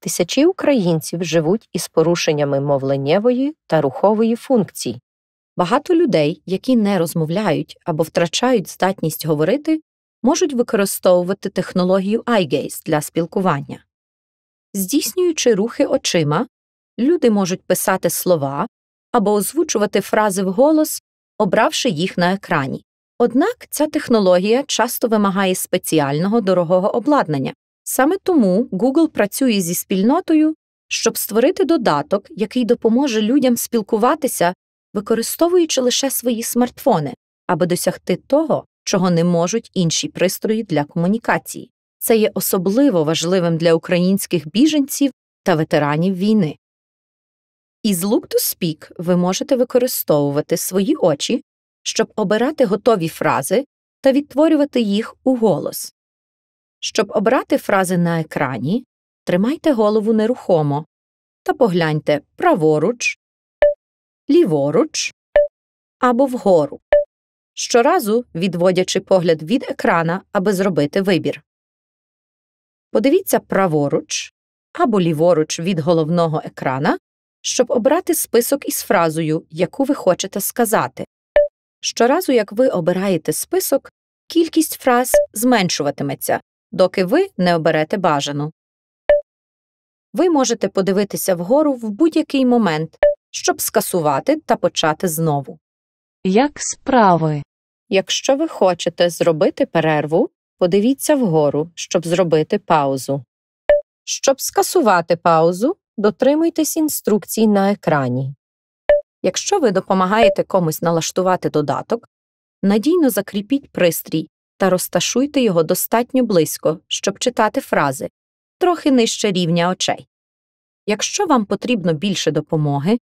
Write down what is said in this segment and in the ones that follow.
Тисячі українців живуть із порушеннями мовленнєвої та рухової функцій. Багато людей, які не розмовляють або втрачають здатність говорити, можуть використовувати технологію iGaze для спілкування. Здійснюючи рухи очима, люди можуть писати слова або озвучувати фрази вголос, обравши їх на екрані. Однак ця технологія часто вимагає спеціального дорогого обладнання, Саме тому Google працює зі спільнотою, щоб створити додаток, який допоможе людям спілкуватися, використовуючи лише свої смартфони, аби досягти того, чого не можуть інші пристрої для комунікації. Це є особливо важливим для українських біженців та ветеранів війни. Із Look to Speak ви можете використовувати свої очі, щоб обирати готові фрази та відтворювати їх у голос. Щоб обрати фрази на екрані, тримайте голову нерухомо та погляньте праворуч, ліворуч або вгору, щоразу відводячи погляд від екрана, аби зробити вибір. Подивіться праворуч або ліворуч від головного екрана, щоб обрати список із фразою, яку ви хочете сказати. Щоразу як ви обираєте список, кількість фраз зменшуватиметься доки ви не оберете бажану. Ви можете подивитися вгору в будь-який момент, щоб скасувати та почати знову. Як справи? Якщо ви хочете зробити перерву, подивіться вгору, щоб зробити паузу. Щоб скасувати паузу, дотримуйтесь інструкцій на екрані. Якщо ви допомагаєте комусь налаштувати додаток, надійно закріпіть пристрій та розташуйте його достатньо близько, щоб читати фрази трохи нижче рівня очей. Якщо вам потрібно більше допомоги,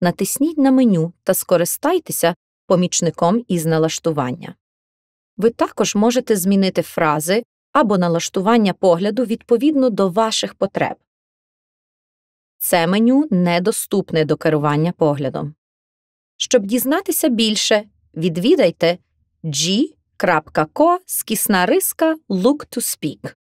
натисніть на меню та скористайтеся помічником із налаштування. Ви також можете змінити фрази або налаштування погляду відповідно до ваших потреб. Це меню недоступне до керування поглядом. Щоб дізнатися більше, відвідайте g Крапка ко скісна риска look to speak.